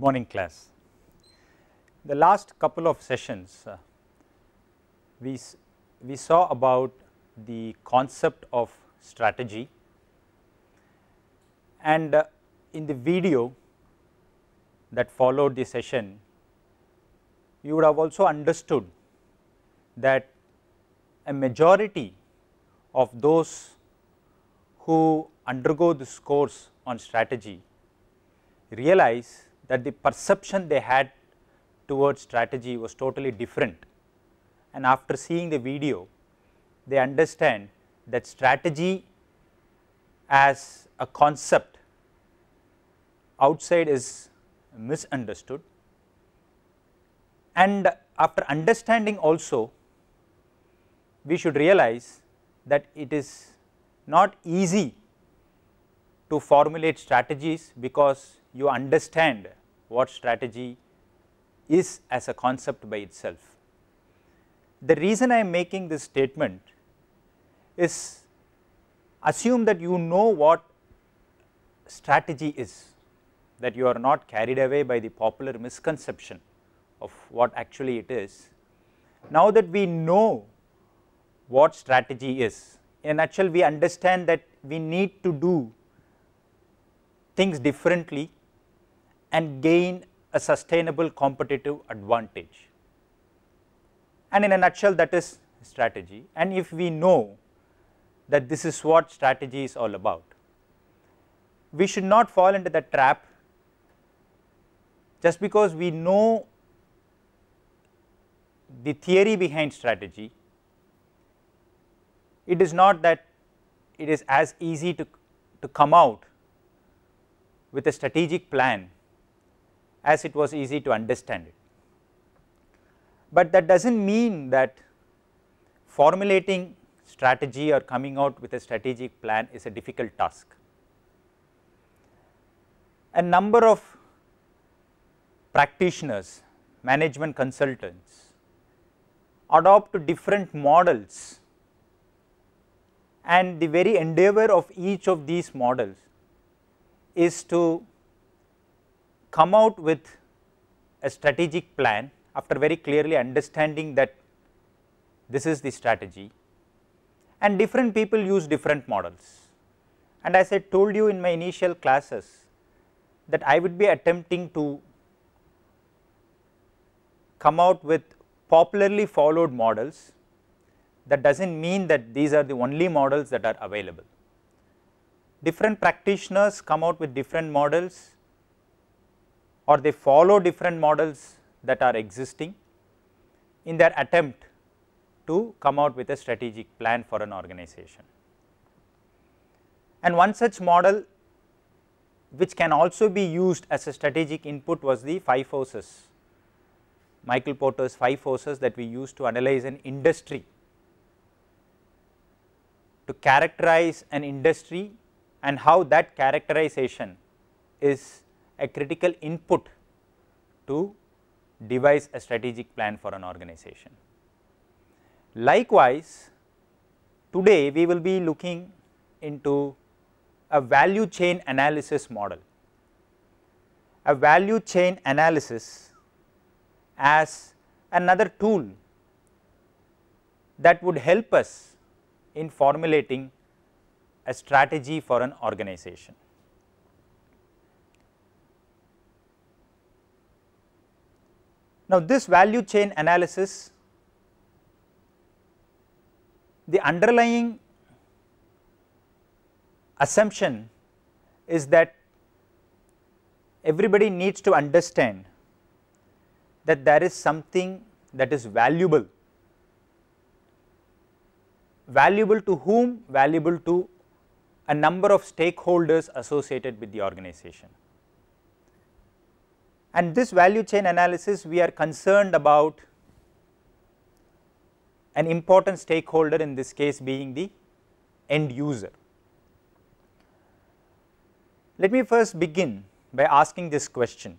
Good morning class. The last couple of sessions uh, we, we saw about the concept of strategy and uh, in the video that followed the session you would have also understood that a majority of those who undergo this course on strategy realize that the perception they had towards strategy was totally different and after seeing the video they understand that strategy as a concept outside is misunderstood and after understanding also we should realize that it is not easy to formulate strategies because you understand what strategy is as a concept by itself. The reason I am making this statement is assume that you know what strategy is that you are not carried away by the popular misconception of what actually it is. Now that we know what strategy is, in actual we understand that we need to do things differently and gain a sustainable competitive advantage. And in a nutshell that is strategy and if we know that this is what strategy is all about, we should not fall into the trap just because we know the theory behind strategy, it is not that it is as easy to, to come out with a strategic plan as it was easy to understand it. But that does not mean that formulating strategy or coming out with a strategic plan is a difficult task. A number of practitioners, management consultants adopt different models and the very endeavor of each of these models is to come out with a strategic plan after very clearly understanding that this is the strategy and different people use different models. And as I told you in my initial classes that I would be attempting to come out with popularly followed models that does not mean that these are the only models that are available. Different practitioners come out with different models or they follow different models that are existing in their attempt to come out with a strategic plan for an organization. And one such model which can also be used as a strategic input was the five forces, Michael Porter's five forces that we use to analyze an industry, to characterize an industry and how that characterization is a critical input to devise a strategic plan for an organization. Likewise, today we will be looking into a value chain analysis model. A value chain analysis as another tool that would help us in formulating a strategy for an organization. Now, this value chain analysis, the underlying assumption is that everybody needs to understand that there is something that is valuable. Valuable to whom? Valuable to a number of stakeholders associated with the organization and this value chain analysis we are concerned about an important stakeholder in this case being the end user. Let me first begin by asking this question,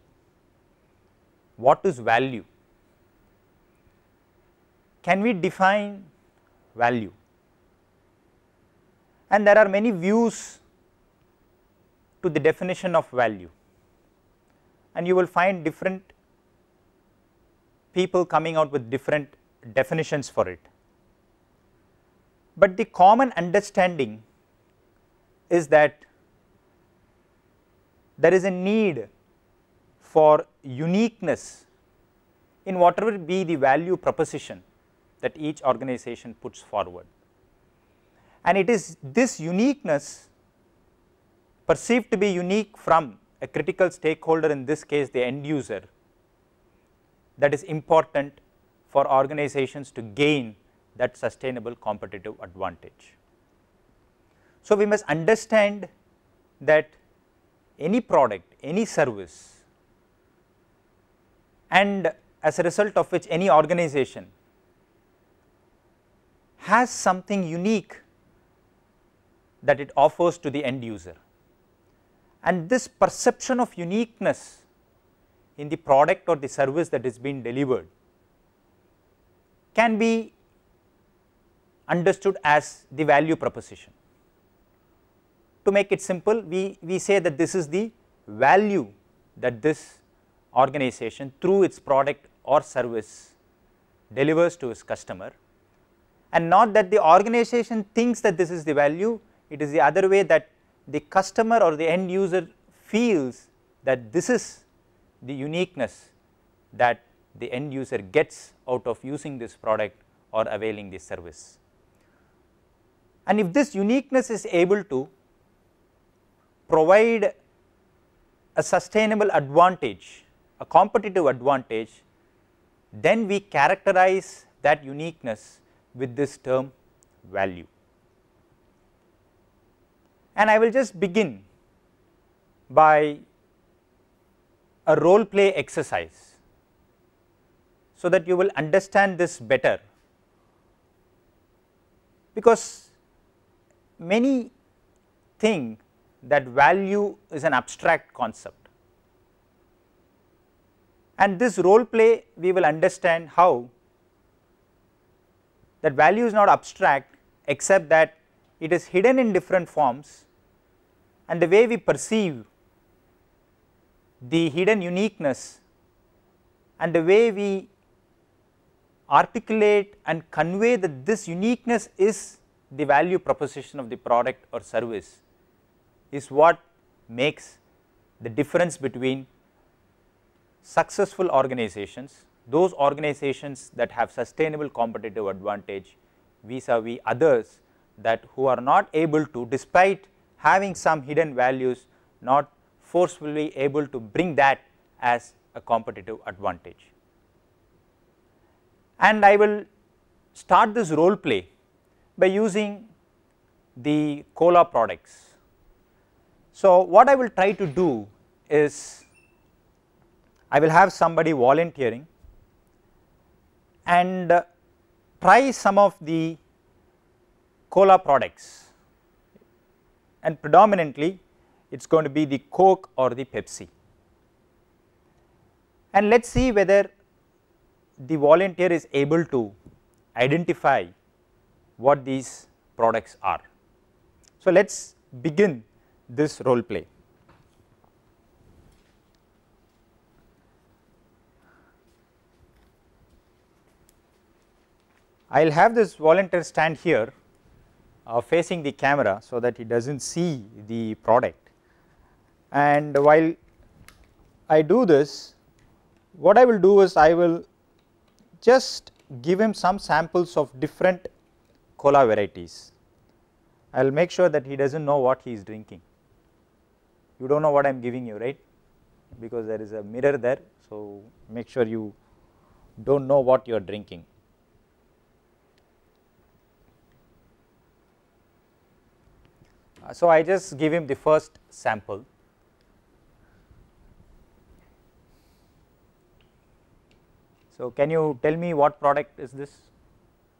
what is value? Can we define value? And there are many views to the definition of value and you will find different people coming out with different definitions for it. But the common understanding is that there is a need for uniqueness in whatever be the value proposition that each organization puts forward. And it is this uniqueness perceived to be unique from a critical stakeholder in this case the end user that is important for organizations to gain that sustainable competitive advantage. So, we must understand that any product, any service and as a result of which any organization has something unique that it offers to the end user and this perception of uniqueness in the product or the service that is being delivered can be understood as the value proposition. To make it simple, we, we say that this is the value that this organization through its product or service delivers to its customer and not that the organization thinks that this is the value, it is the other way that the customer or the end user feels that this is the uniqueness that the end user gets out of using this product or availing this service. And if this uniqueness is able to provide a sustainable advantage, a competitive advantage, then we characterize that uniqueness with this term value and I will just begin by a role play exercise so that you will understand this better because many think that value is an abstract concept and this role play we will understand how that value is not abstract except that it is hidden in different forms and the way we perceive the hidden uniqueness and the way we articulate and convey that this uniqueness is the value proposition of the product or service is what makes the difference between successful organizations, those organizations that have sustainable competitive advantage vis-a-vis -vis others that who are not able to despite having some hidden values not forcefully able to bring that as a competitive advantage. And I will start this role play by using the cola products. So, what I will try to do is I will have somebody volunteering and try some of the cola products and predominantly it is going to be the Coke or the Pepsi. And let us see whether the volunteer is able to identify what these products are. So, let us begin this role play. I will have this volunteer stand here uh, facing the camera so that he does not see the product. And while I do this, what I will do is I will just give him some samples of different cola varieties. I will make sure that he does not know what he is drinking. You do not know what I am giving you, right? Because there is a mirror there. So, make sure you do not know what you are drinking. Uh, so, I just give him the first sample. So, can you tell me what product is this?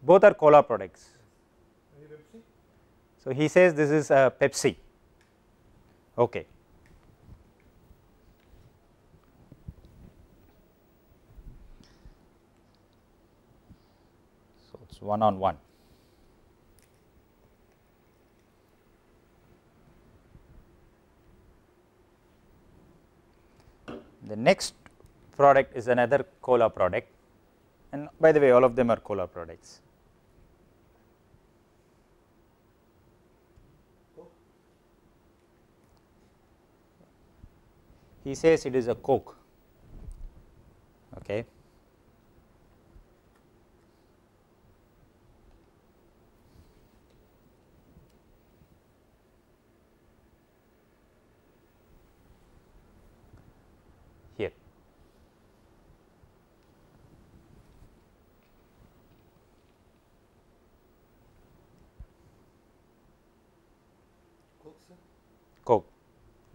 Both are cola products. So, he says this is a Pepsi. Okay. So, it is one on one. The next product is another cola product and by the way all of them are cola products. He says it is a coke okay.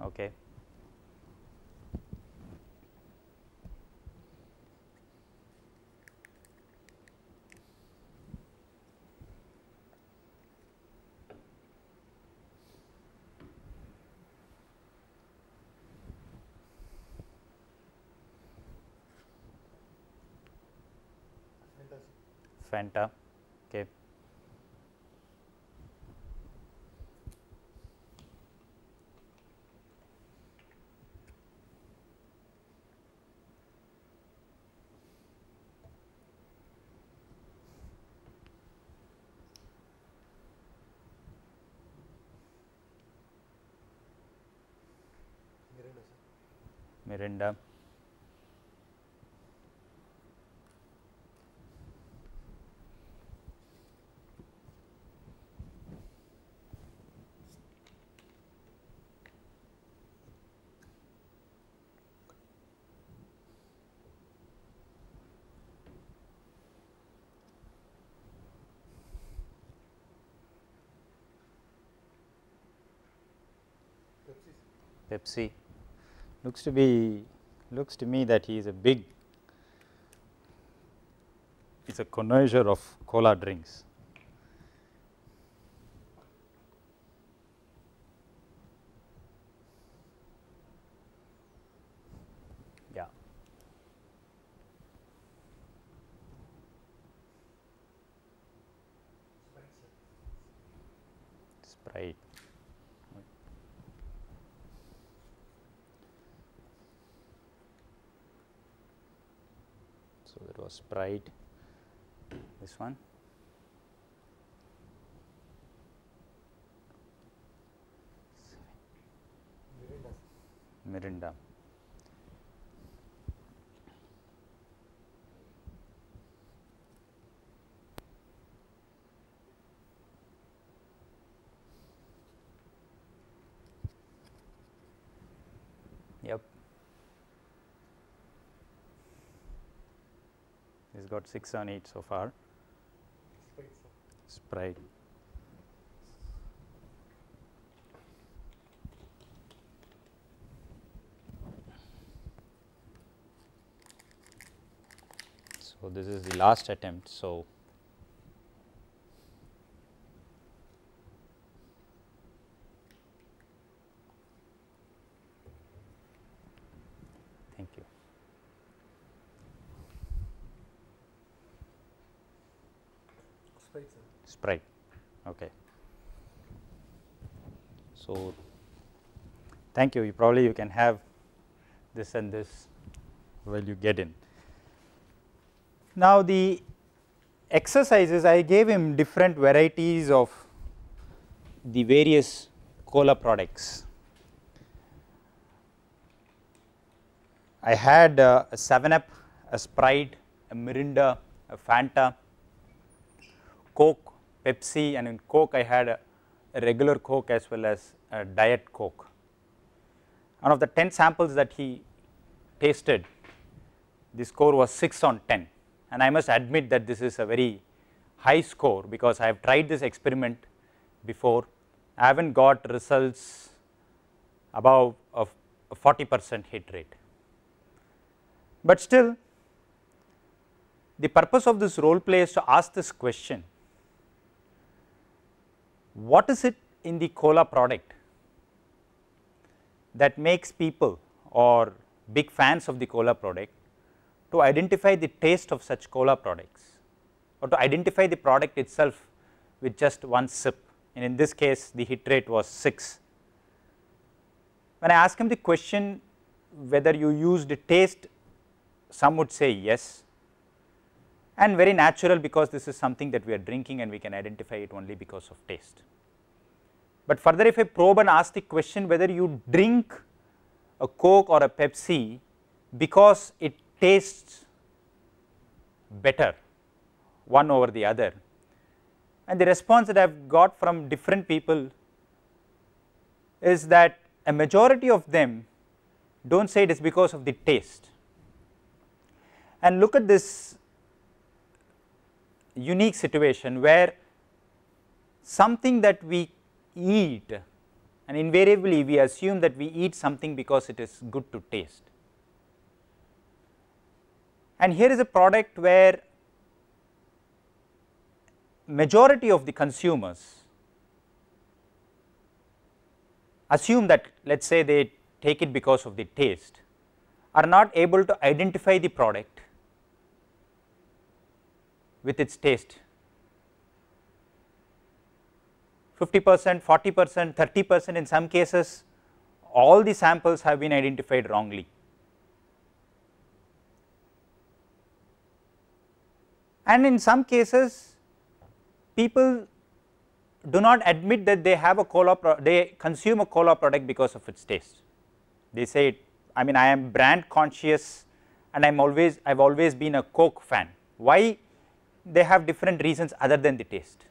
okay Fanta. Miranda. Pepsi looks to be looks to me that he is a big It's a connoisseur of cola drinks. Yeah. Sprite. So, that was Sprite this one. Mirinda. Mirinda. got 6 and 8 so far. Sprite. So, this is the last attempt. So, spread. Okay. So, thank you. you probably you can have this and this while you get in. Now, the exercises I gave him different varieties of the various cola products. I had uh, a 7 up, a Sprite, a Mirinda, a Fanta, Coke, Pepsi and in Coke I had a, a regular Coke as well as a diet Coke. And of the 10 samples that he tasted, the score was 6 on 10 and I must admit that this is a very high score because I have tried this experiment before. I have not got results above of 40 percent hit rate. But still the purpose of this role play is to ask this question what is it in the cola product that makes people or big fans of the cola product to identify the taste of such cola products or to identify the product itself with just one sip and in this case the hit rate was 6. When I asked him the question whether you used taste, some would say yes, and very natural because this is something that we are drinking and we can identify it only because of taste. But further if I probe and ask the question whether you drink a coke or a Pepsi because it tastes better one over the other and the response that I have got from different people is that a majority of them do not say it is because of the taste. And look at this unique situation where something that we eat and invariably we assume that we eat something because it is good to taste. And here is a product where majority of the consumers assume that let us say they take it because of the taste are not able to identify the product with its taste 50 percent, 40 percent, 30 percent in some cases all the samples have been identified wrongly. And in some cases people do not admit that they have a cola they consume a cola product because of its taste. They say I mean I am brand conscious and I am always I have always been a coke fan. Why they have different reasons other than the taste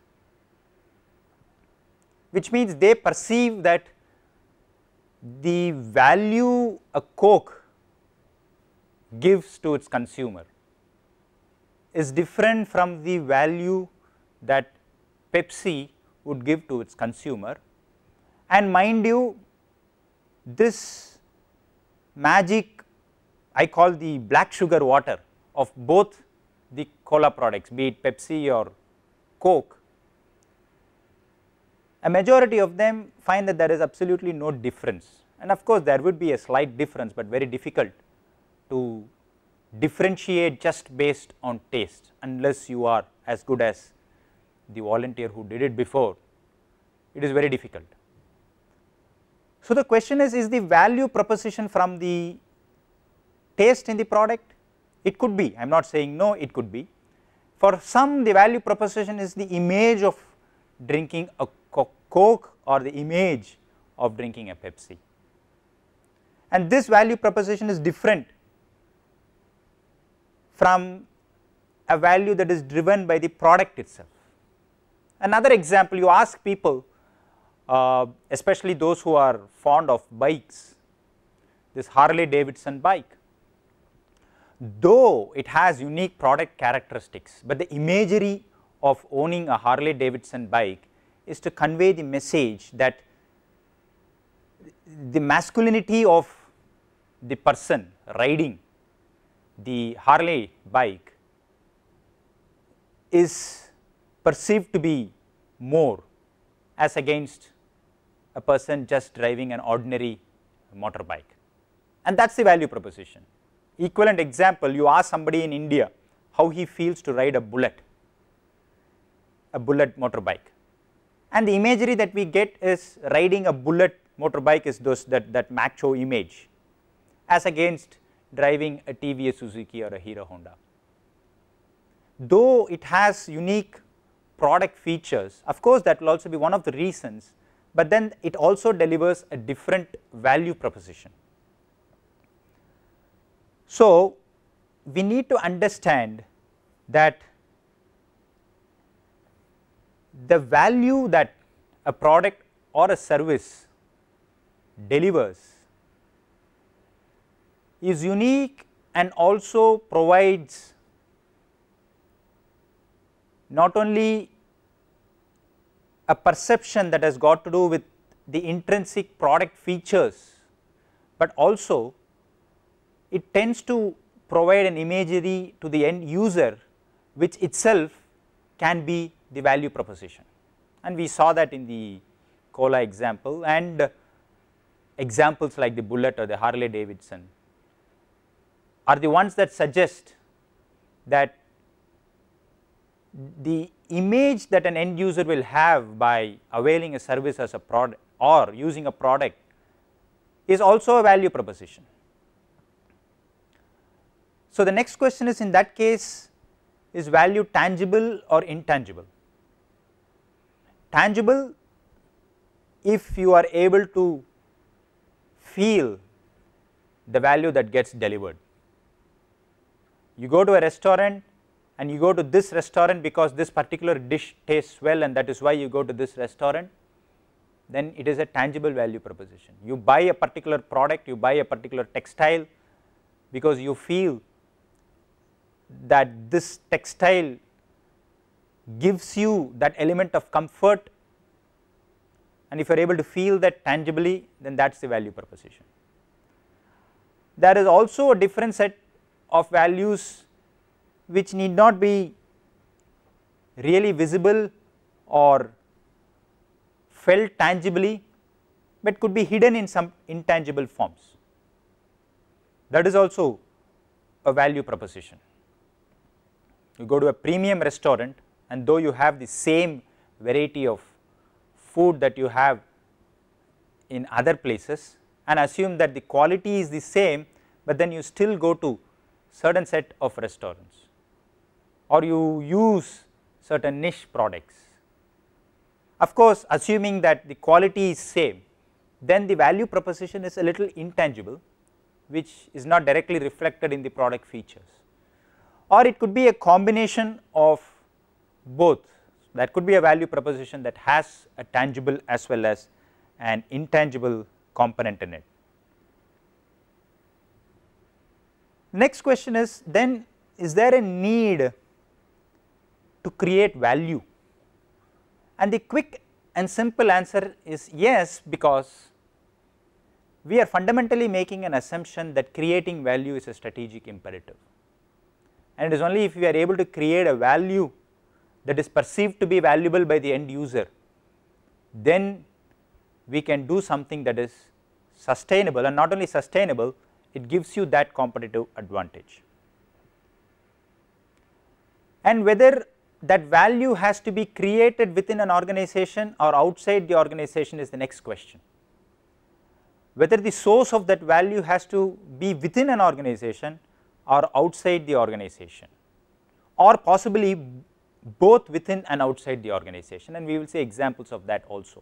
which means they perceive that the value a coke gives to its consumer is different from the value that Pepsi would give to its consumer and mind you this magic I call the black sugar water of both the cola products be it Pepsi or Coke, a majority of them find that there is absolutely no difference and of course there would be a slight difference, but very difficult to differentiate just based on taste unless you are as good as the volunteer who did it before, it is very difficult. So, the question is, is the value proposition from the taste in the product it could be, I am not saying no, it could be. For some the value proposition is the image of drinking a co Coke or the image of drinking a Pepsi. And this value proposition is different from a value that is driven by the product itself. Another example you ask people uh, especially those who are fond of bikes this Harley Davidson bike though it has unique product characteristics, but the imagery of owning a Harley Davidson bike is to convey the message that the masculinity of the person riding the Harley bike is perceived to be more as against a person just driving an ordinary motorbike and that is the value proposition equivalent example you ask somebody in India how he feels to ride a bullet, a bullet motorbike and the imagery that we get is riding a bullet motorbike is those that, that macho image as against driving a TVS Suzuki or a Hero Honda. Though it has unique product features, of course that will also be one of the reasons, but then it also delivers a different value proposition. So, we need to understand that the value that a product or a service delivers is unique and also provides not only a perception that has got to do with the intrinsic product features, but also it tends to provide an imagery to the end user which itself can be the value proposition and we saw that in the cola example and examples like the bullet or the Harley Davidson are the ones that suggest that the image that an end user will have by availing a service as a product or using a product is also a value proposition. So, the next question is in that case is value tangible or intangible? Tangible if you are able to feel the value that gets delivered. You go to a restaurant and you go to this restaurant because this particular dish tastes well and that is why you go to this restaurant, then it is a tangible value proposition. You buy a particular product, you buy a particular textile because you feel that this textile gives you that element of comfort and if you are able to feel that tangibly then that is the value proposition. There is also a different set of values which need not be really visible or felt tangibly but could be hidden in some intangible forms that is also a value proposition you go to a premium restaurant and though you have the same variety of food that you have in other places and assume that the quality is the same, but then you still go to certain set of restaurants or you use certain niche products. Of course, assuming that the quality is same, then the value proposition is a little intangible which is not directly reflected in the product features or it could be a combination of both. That could be a value proposition that has a tangible as well as an intangible component in it. Next question is then is there a need to create value and the quick and simple answer is yes because we are fundamentally making an assumption that creating value is a strategic imperative and it is only if we are able to create a value that is perceived to be valuable by the end user, then we can do something that is sustainable and not only sustainable, it gives you that competitive advantage. And whether that value has to be created within an organization or outside the organization is the next question. Whether the source of that value has to be within an organization or outside the organization or possibly both within and outside the organization and we will see examples of that also.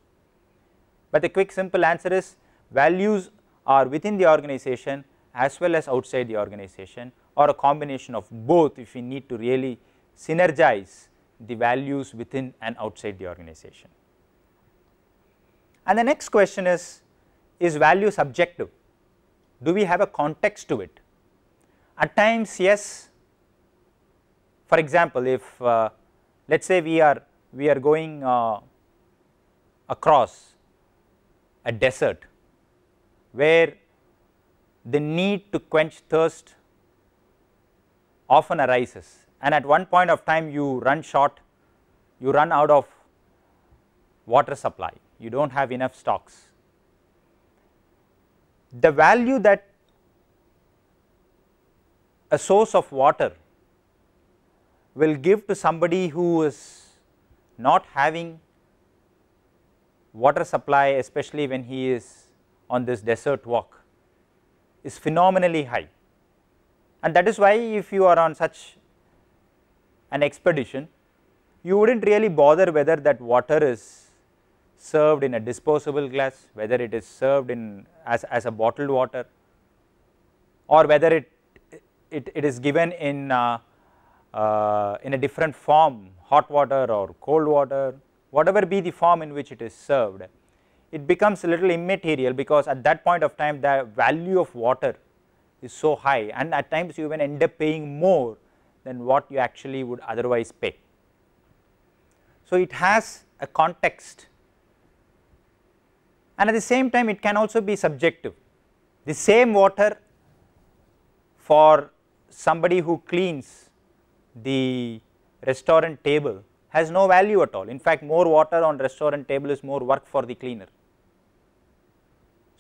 But the quick simple answer is values are within the organization as well as outside the organization or a combination of both if we need to really synergize the values within and outside the organization. And the next question is, is value subjective? Do we have a context to it? At times yes, for example, if uh, let us say we are we are going uh, across a desert where the need to quench thirst often arises and at one point of time you run short, you run out of water supply, you do not have enough stocks. The value that a source of water will give to somebody who is not having water supply especially when he is on this desert walk is phenomenally high. And that is why if you are on such an expedition, you would not really bother whether that water is served in a disposable glass, whether it is served in as, as a bottled water or whether it it, it is given in, uh, uh, in a different form hot water or cold water whatever be the form in which it is served it becomes a little immaterial because at that point of time the value of water is so high and at times you even end up paying more than what you actually would otherwise pay. So, it has a context and at the same time it can also be subjective. The same water for somebody who cleans the restaurant table has no value at all. In fact, more water on restaurant table is more work for the cleaner.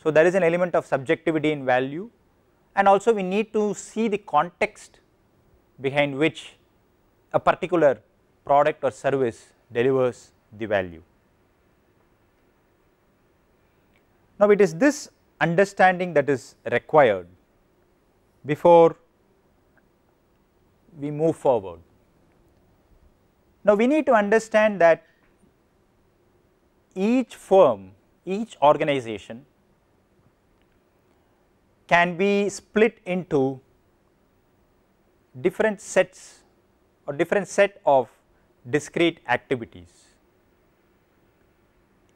So, there is an element of subjectivity in value and also we need to see the context behind which a particular product or service delivers the value. Now, it is this understanding that is required before we move forward. Now, we need to understand that each firm, each organization can be split into different sets or different set of discrete activities.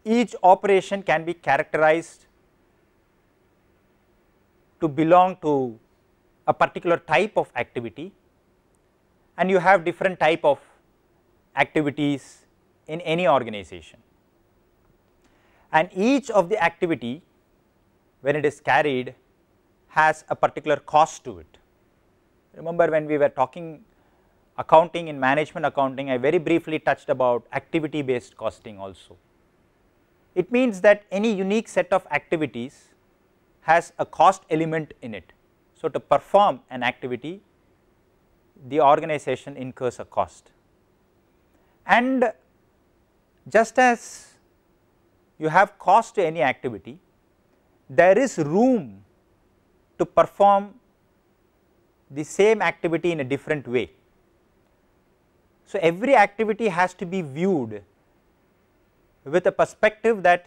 Each operation can be characterized to belong to a particular type of activity and you have different type of activities in any organization. And each of the activity when it is carried has a particular cost to it. Remember when we were talking accounting in management accounting I very briefly touched about activity based costing also. It means that any unique set of activities has a cost element in it. So, to perform an activity the organization incurs a cost. And just as you have cost to any activity, there is room to perform the same activity in a different way. So, every activity has to be viewed with a perspective that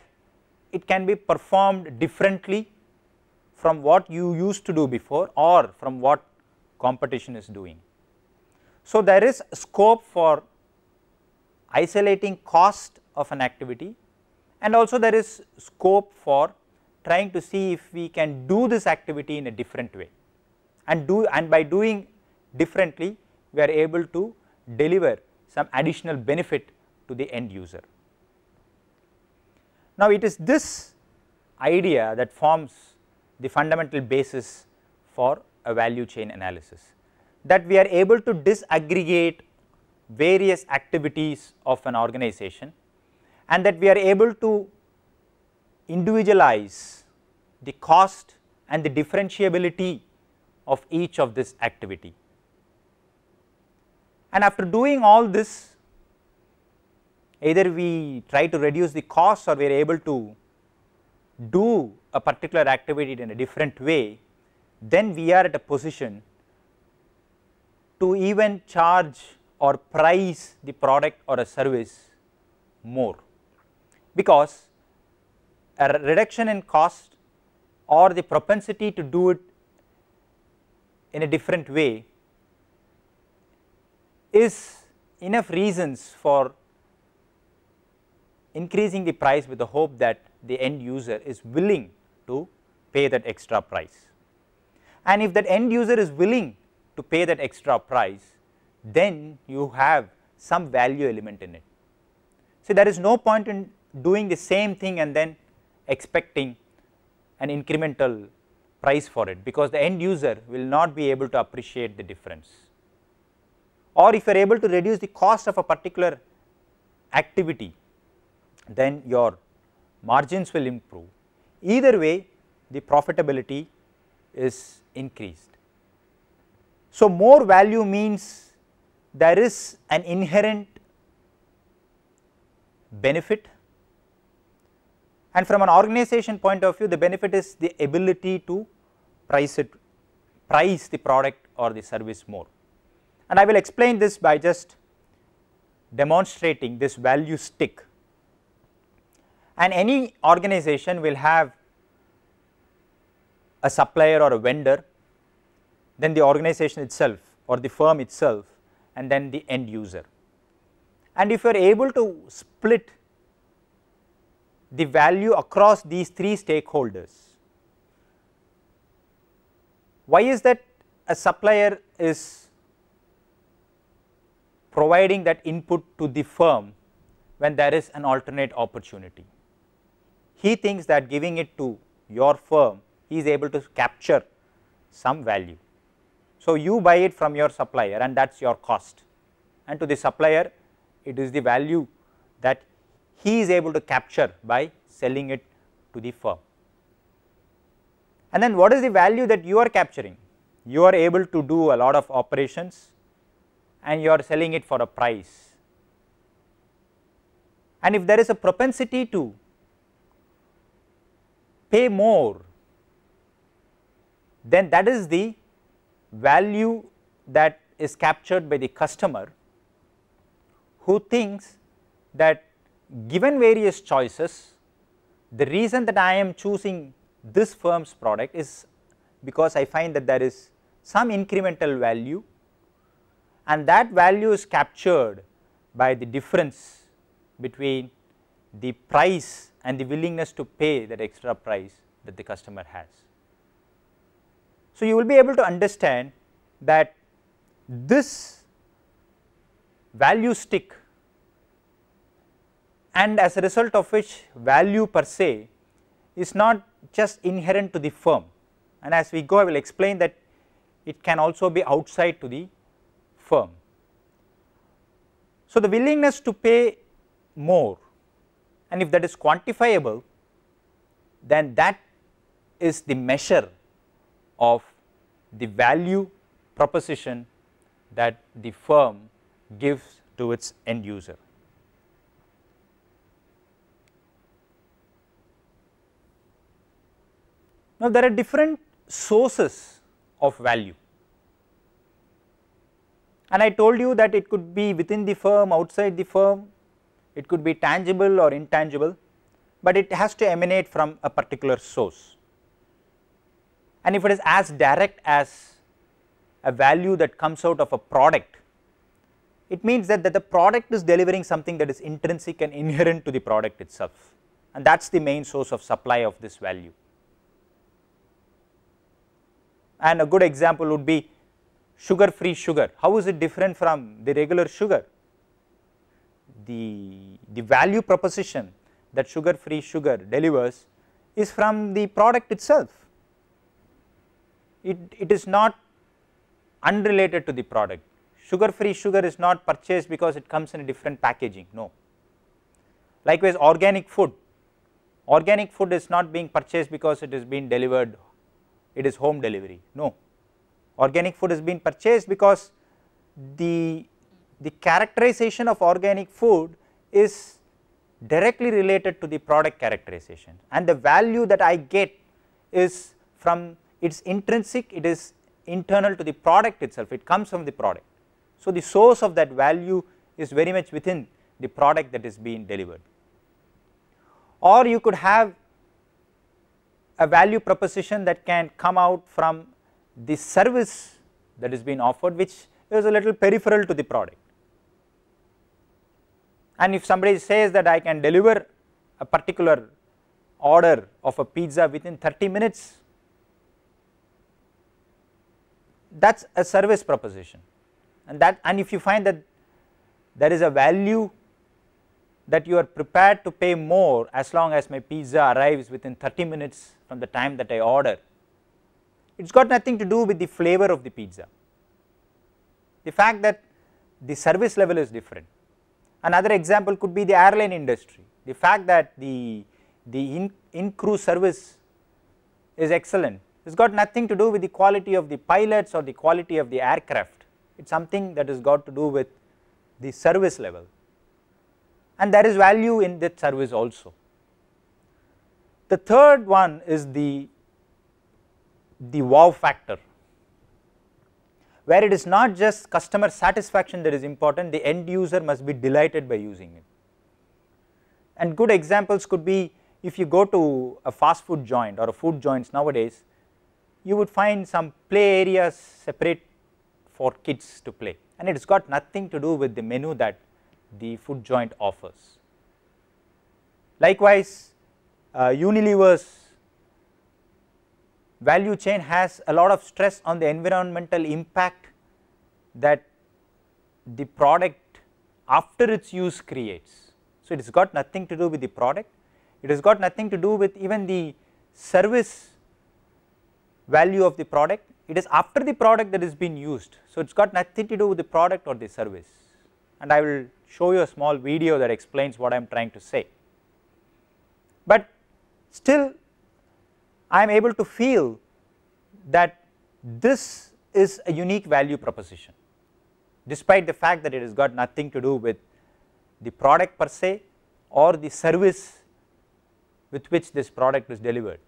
it can be performed differently from what you used to do before or from what competition is doing. So, there is scope for isolating cost of an activity and also there is scope for trying to see if we can do this activity in a different way and do and by doing differently we are able to deliver some additional benefit to the end user. Now it is this idea that forms the fundamental basis for a value chain analysis that we are able to disaggregate various activities of an organization and that we are able to individualize the cost and the differentiability of each of this activity. And after doing all this either we try to reduce the cost or we are able to do a particular activity in a different way, then we are at a position to even charge or price the product or a service more because a reduction in cost or the propensity to do it in a different way is enough reasons for increasing the price with the hope that the end user is willing to pay that extra price. And if that end user is willing to pay that extra price, then you have some value element in it. So, there is no point in doing the same thing and then expecting an incremental price for it because the end user will not be able to appreciate the difference. Or if you are able to reduce the cost of a particular activity, then your margins will improve. Either way, the profitability is increased. So, more value means there is an inherent benefit and from an organization point of view the benefit is the ability to price it price the product or the service more and I will explain this by just demonstrating this value stick and any organization will have a supplier or a vendor then the organization itself or the firm itself and then the end user. And if you are able to split the value across these three stakeholders, why is that a supplier is providing that input to the firm when there is an alternate opportunity. He thinks that giving it to your firm, he is able to capture some value. So, you buy it from your supplier and that is your cost and to the supplier it is the value that he is able to capture by selling it to the firm. And then what is the value that you are capturing? You are able to do a lot of operations and you are selling it for a price. And if there is a propensity to pay more, then that is the value that is captured by the customer who thinks that given various choices, the reason that I am choosing this firm's product is because I find that there is some incremental value and that value is captured by the difference between the price and the willingness to pay that extra price that the customer has. So, you will be able to understand that this value stick and as a result of which value per se is not just inherent to the firm and as we go I will explain that it can also be outside to the firm. So, the willingness to pay more and if that is quantifiable then that is the measure of the value proposition that the firm gives to its end user. Now, there are different sources of value and I told you that it could be within the firm, outside the firm, it could be tangible or intangible, but it has to emanate from a particular source and if it is as direct as a value that comes out of a product, it means that, that the product is delivering something that is intrinsic and inherent to the product itself and that is the main source of supply of this value. And a good example would be sugar free sugar, how is it different from the regular sugar? The, the value proposition that sugar free sugar delivers is from the product itself it, it is not unrelated to the product. Sugar free sugar is not purchased because it comes in a different packaging, no. Likewise organic food, organic food is not being purchased because it is being delivered, it is home delivery, no. Organic food is being purchased because the, the characterization of organic food is directly related to the product characterization and the value that I get is from it is intrinsic, it is internal to the product itself, it comes from the product. So, the source of that value is very much within the product that is being delivered. Or you could have a value proposition that can come out from the service that is being offered which is a little peripheral to the product. And if somebody says that I can deliver a particular order of a pizza within 30 minutes that is a service proposition and that and if you find that there is a value that you are prepared to pay more as long as my pizza arrives within 30 minutes from the time that I order, it has got nothing to do with the flavor of the pizza. The fact that the service level is different. Another example could be the airline industry, the fact that the, the in, in crew service is excellent it's got nothing to do with the quality of the pilots or the quality of the aircraft. It's something that has got to do with the service level and there is value in that service also. The third one is the, the wow factor where it is not just customer satisfaction that is important, the end user must be delighted by using it. And good examples could be if you go to a fast food joint or a food joints nowadays, you would find some play areas separate for kids to play and it has got nothing to do with the menu that the food joint offers. Likewise, uh, Unilever's value chain has a lot of stress on the environmental impact that the product after its use creates. So, it has got nothing to do with the product, it has got nothing to do with even the service value of the product, it is after the product that is being used. So, it has got nothing to do with the product or the service and I will show you a small video that explains what I am trying to say. But still I am able to feel that this is a unique value proposition despite the fact that it has got nothing to do with the product per se or the service with which this product is delivered.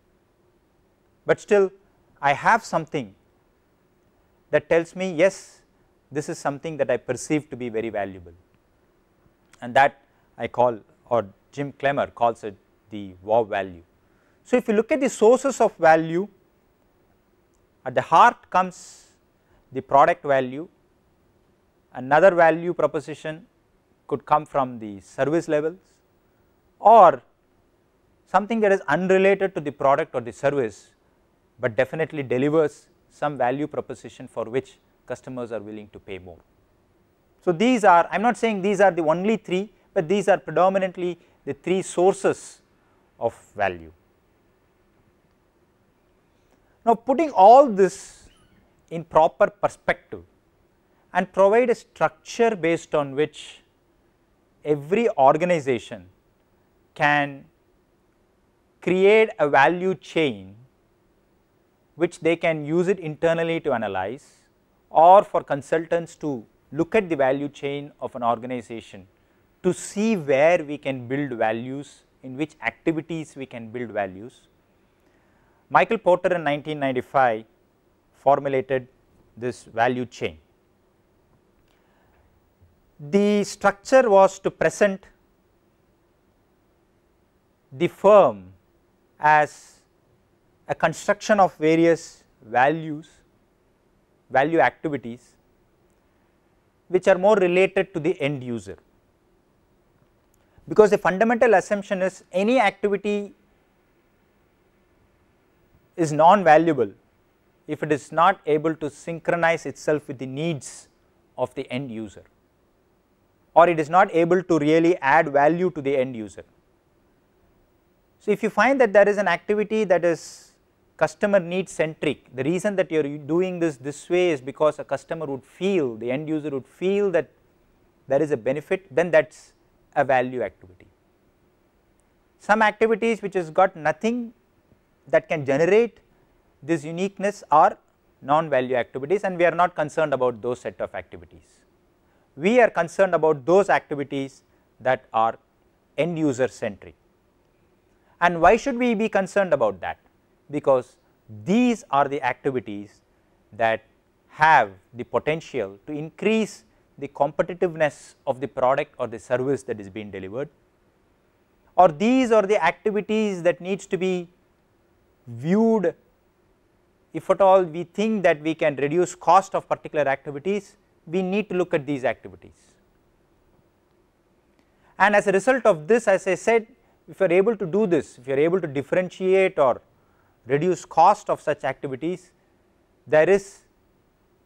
But still I have something that tells me yes this is something that I perceive to be very valuable and that I call or Jim Clemmer calls it the wow value. So, if you look at the sources of value at the heart comes the product value another value proposition could come from the service levels or something that is unrelated to the product or the service but definitely delivers some value proposition for which customers are willing to pay more. So, these are I am not saying these are the only three, but these are predominantly the three sources of value. Now, putting all this in proper perspective and provide a structure based on which every organization can create a value chain which they can use it internally to analyze or for consultants to look at the value chain of an organization to see where we can build values, in which activities we can build values. Michael Porter in 1995 formulated this value chain. The structure was to present the firm as a construction of various values, value activities which are more related to the end user. Because the fundamental assumption is any activity is non-valuable if it is not able to synchronize itself with the needs of the end user or it is not able to really add value to the end user. So, if you find that there is an activity that is customer need centric. The reason that you are doing this this way is because a customer would feel, the end user would feel that there is a benefit, then that is a value activity. Some activities which has got nothing that can generate this uniqueness are non value activities and we are not concerned about those set of activities. We are concerned about those activities that are end user centric and why should we be concerned about that? because these are the activities that have the potential to increase the competitiveness of the product or the service that is being delivered or these are the activities that needs to be viewed if at all we think that we can reduce cost of particular activities we need to look at these activities. And as a result of this as I said if you are able to do this if you are able to differentiate or reduce cost of such activities, there is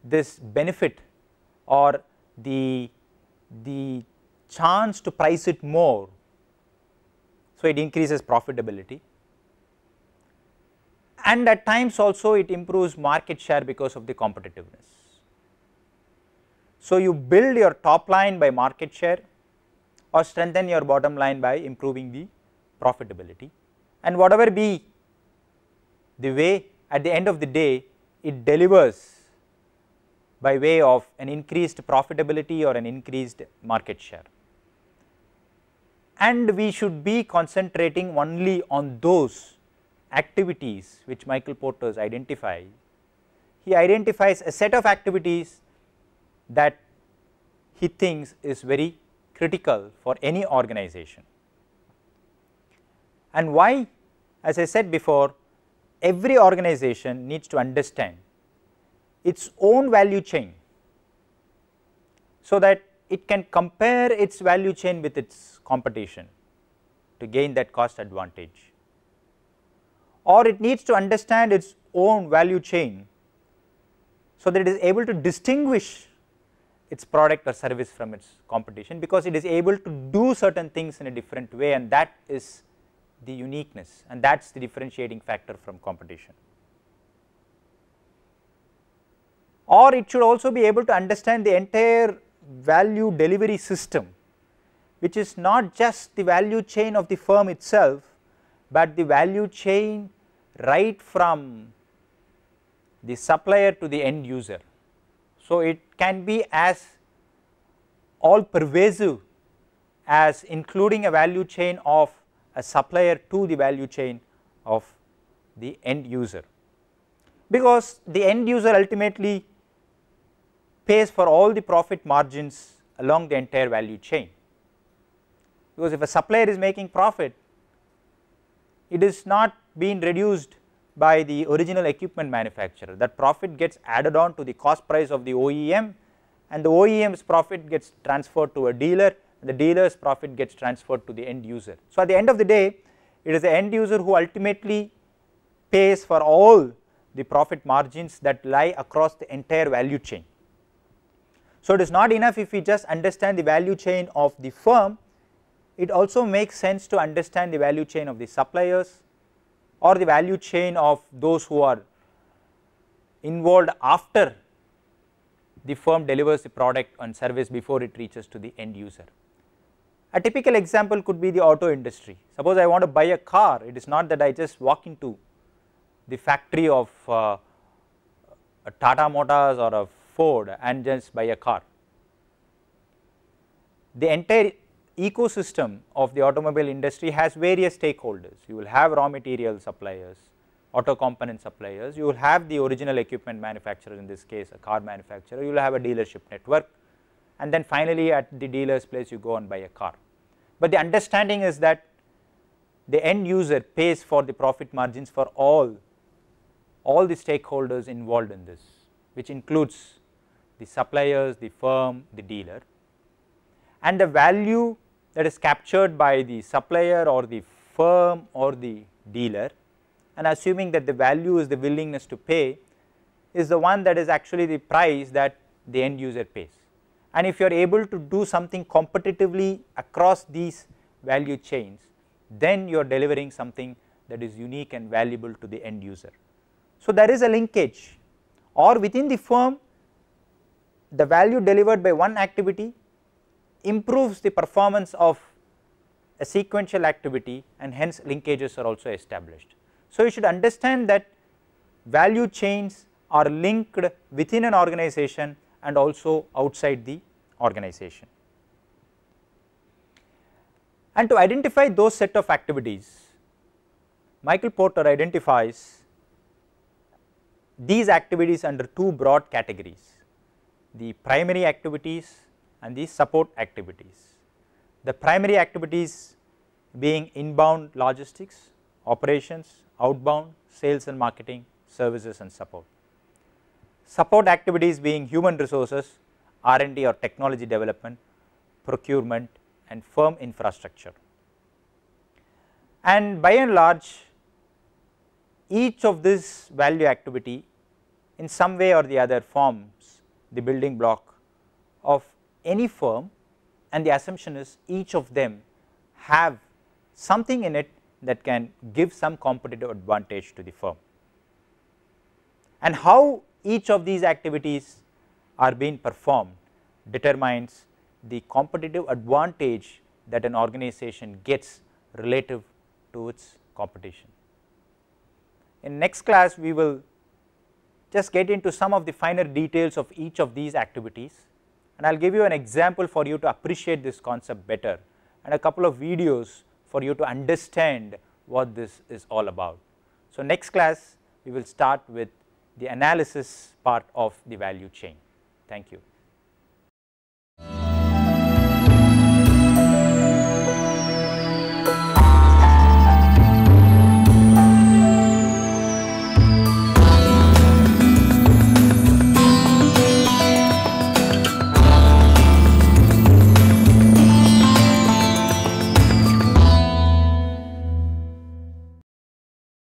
this benefit or the, the chance to price it more. So, it increases profitability and at times also it improves market share because of the competitiveness. So, you build your top line by market share or strengthen your bottom line by improving the profitability and whatever be the way at the end of the day it delivers by way of an increased profitability or an increased market share. And we should be concentrating only on those activities which Michael Porter's identify. He identifies a set of activities that he thinks is very critical for any organization. And why as I said before every organization needs to understand its own value chain so that it can compare its value chain with its competition to gain that cost advantage or it needs to understand its own value chain so that it is able to distinguish its product or service from its competition because it is able to do certain things in a different way and that is the uniqueness and that is the differentiating factor from competition. Or it should also be able to understand the entire value delivery system which is not just the value chain of the firm itself, but the value chain right from the supplier to the end user. So, it can be as all pervasive as including a value chain of a supplier to the value chain of the end user. Because the end user ultimately pays for all the profit margins along the entire value chain. Because if a supplier is making profit, it is not being reduced by the original equipment manufacturer that profit gets added on to the cost price of the OEM and the OEM's profit gets transferred to a dealer the dealer's profit gets transferred to the end user. So, at the end of the day it is the end user who ultimately pays for all the profit margins that lie across the entire value chain. So, it is not enough if we just understand the value chain of the firm, it also makes sense to understand the value chain of the suppliers or the value chain of those who are involved after the firm delivers the product and service before it reaches to the end user. A typical example could be the auto industry. Suppose I want to buy a car, it is not that I just walk into the factory of uh, Tata Motors or a Ford and just buy a car. The entire ecosystem of the automobile industry has various stakeholders. You will have raw material suppliers, auto component suppliers, you will have the original equipment manufacturer in this case a car manufacturer, you will have a dealership network, and then finally at the dealer's place you go and buy a car. But the understanding is that the end user pays for the profit margins for all, all the stakeholders involved in this which includes the suppliers, the firm, the dealer and the value that is captured by the supplier or the firm or the dealer and assuming that the value is the willingness to pay is the one that is actually the price that the end user pays and if you are able to do something competitively across these value chains, then you are delivering something that is unique and valuable to the end user. So, there is a linkage or within the firm the value delivered by one activity improves the performance of a sequential activity and hence linkages are also established. So, you should understand that value chains are linked within an organization and also outside the organization. And to identify those set of activities, Michael Porter identifies these activities under two broad categories, the primary activities and the support activities. The primary activities being inbound logistics, operations, outbound, sales and marketing, services and support. Support activities being human resources, R&D or technology development, procurement and firm infrastructure. And by and large each of this value activity in some way or the other forms the building block of any firm and the assumption is each of them have something in it that can give some competitive advantage to the firm. And how each of these activities are being performed determines the competitive advantage that an organization gets relative to its competition. In next class, we will just get into some of the finer details of each of these activities and I will give you an example for you to appreciate this concept better and a couple of videos for you to understand what this is all about. So, next class we will start with the analysis part of the value chain. Thank you.